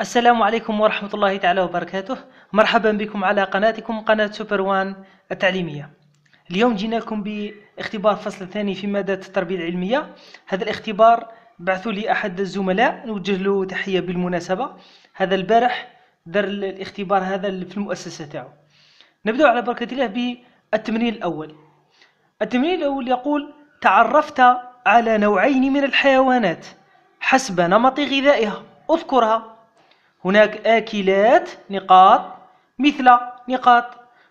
السلام عليكم ورحمة الله تعالى وبركاته مرحبا بكم على قناتكم قناة سوبر وان التعليمية اليوم جينا لكم باختبار فصل ثاني في مادة التربية العلمية هذا الاختبار بعثوا لي أحد الزملاء نوجه له تحية بالمناسبة هذا البارح دار الاختبار هذا في المؤسسة تاعو نبدأ على بركة الله بالتمرين الأول التمرين الأول يقول تعرفت على نوعين من الحيوانات حسب نمط غذائها اذكرها هناك آكلات نقاط مثل نقاط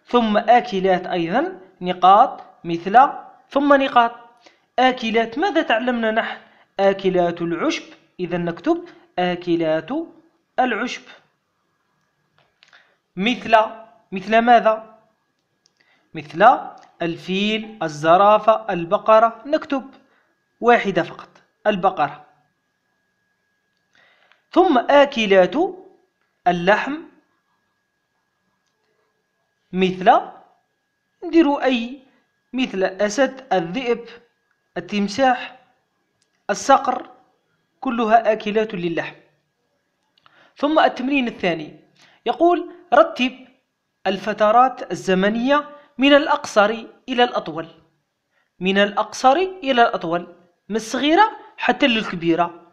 ثم آكلات أيضا نقاط مثل ثم نقاط آكلات ماذا تعلمنا نحن؟ آكلات العشب إذا نكتب آكلات العشب مثل مثل ماذا؟ مثل الفيل الزرافة البقرة نكتب واحدة فقط البقرة ثم آكلات اللحم مثل نديرو أي مثل أسد الذئب التمساح الصقر كلها آكلات للحم ثم التمرين الثاني يقول رتب الفترات الزمنية من الأقصر إلى الأطول من الأقصر إلى الأطول من الصغيرة حتى للكبيرة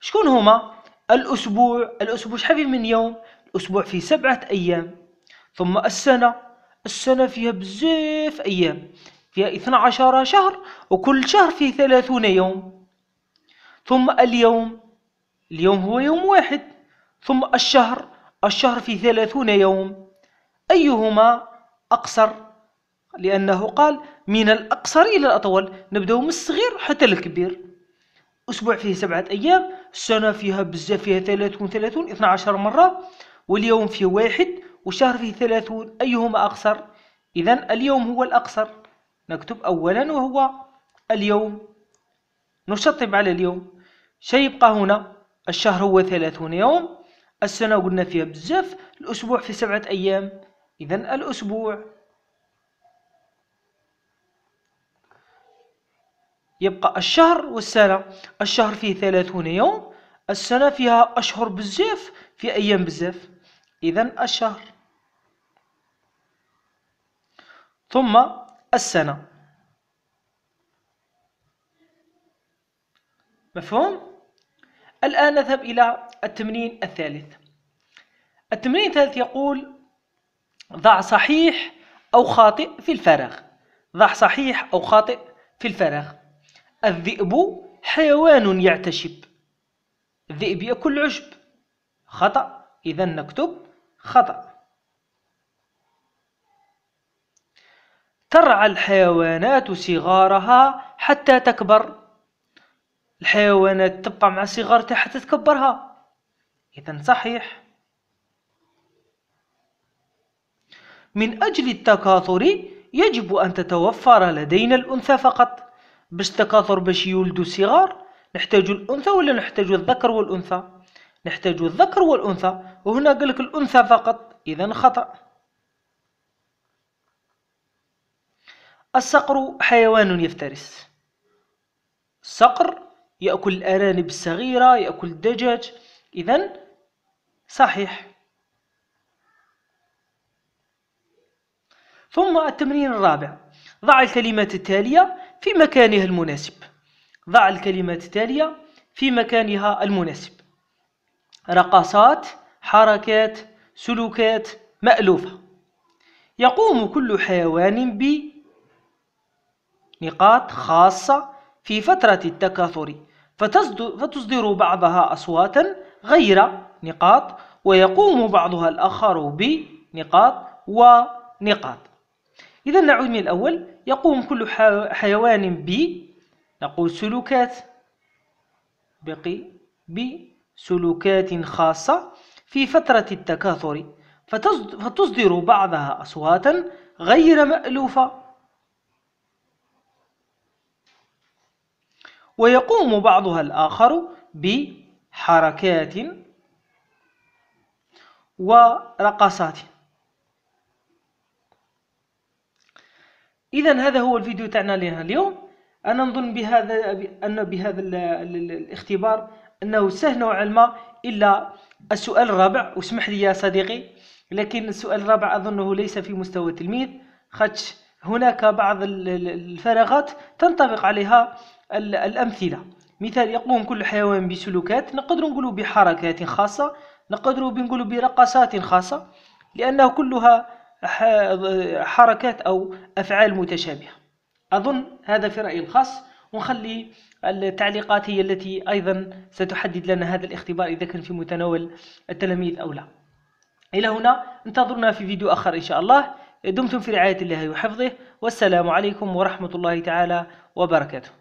شكون هما الأسبوع الأسبوع شحال من يوم الأسبوع فيه سبعة أيام ثم السنة السنة فيها بزاف أيام فيها اثنا عشر شهر وكل شهر فيه ثلاثون يوم ثم اليوم اليوم هو يوم واحد ثم الشهر الشهر فيه ثلاثون يوم أيهما أقصر لأنه قال من الأقصر إلى الأطول نبدأ من الصغير حتى الكبير اسبوع فيه سبعة ايام السنة فيها بزاف فيها ثلاثون ثلاثون اثنا عشر مرة واليوم فيه واحد والشهر فيه ثلاثون ايهما اقصر اذا اليوم هو الاقصر نكتب اولا وهو اليوم نشطب على اليوم شيء يبقى هنا الشهر هو ثلاثون يوم السنة قلنا فيها بزاف الأسبوع في سبعة أيام إذا الأسبوع يبقى الشهر والسنة الشهر فيه ثلاثون يوم السنة فيها أشهر بزاف في أيام بزاف إذا الشهر ثم السنة مفهوم؟ الآن نذهب إلى التمرين الثالث التمرين الثالث يقول ضع صحيح أو خاطئ في الفراغ ضع صحيح أو خاطئ في الفراغ الذئب حيوان يعتشب الذئب يأكل العشب خطأ إذا نكتب خطأ ترعى الحيوانات صغارها حتى تكبر الحيوانات تبقى مع صغارتها حتى تكبرها إذا صحيح من أجل التكاثر يجب أن تتوفر لدينا الأنثى فقط باش تكاثر باش يولدوا صغار نحتاج الانثى ولا نحتاج الذكر والانثى نحتاج الذكر والانثى وهنا قالك الانثى فقط اذا خطا الصقر حيوان يفترس الصقر ياكل الارانب الصغيره ياكل الدجاج اذا صحيح ثم التمرين الرابع ضع الكلمات التالية في مكانها المناسب ضع الكلمات التالية في مكانها المناسب رقصات حركات سلوكات مألوفة يقوم كل حيوان بنقاط خاصة في فترة التكاثر فتصدر بعضها أصواتا غير نقاط ويقوم بعضها الآخر بنقاط ونقاط إذا نعود من الأول يقوم كل حيوان ب نقول سلوكات بقي بسلوكات خاصة في فترة التكاثر فتصدر بعضها أصواتا غير مألوفة ويقوم بعضها الآخر بحركات ورقصات اذا هذا هو الفيديو تاعنا لنا اليوم انا نظن بهذا ان بهذا الاختبار انه سهل نوعا ما الا السؤال الرابع واسمح لي يا صديقي لكن السؤال الرابع اظنه ليس في مستوى التلميذ خاطش هناك بعض الفراغات تنطبق عليها الامثله مثال يقوم كل حيوان بسلوكات نقدر نقول بحركات خاصه نقدر نقول برقصات خاصه لانه كلها حركات أو أفعال متشابهة أظن هذا في رأيي الخاص ونخلي التعليقات هي التي أيضا ستحدد لنا هذا الاختبار إذا كان في متناول التلاميذ أو لا إلى هنا انتظرنا في فيديو آخر إن شاء الله دمتم في رعاية الله وحفظه والسلام عليكم ورحمة الله تعالى وبركاته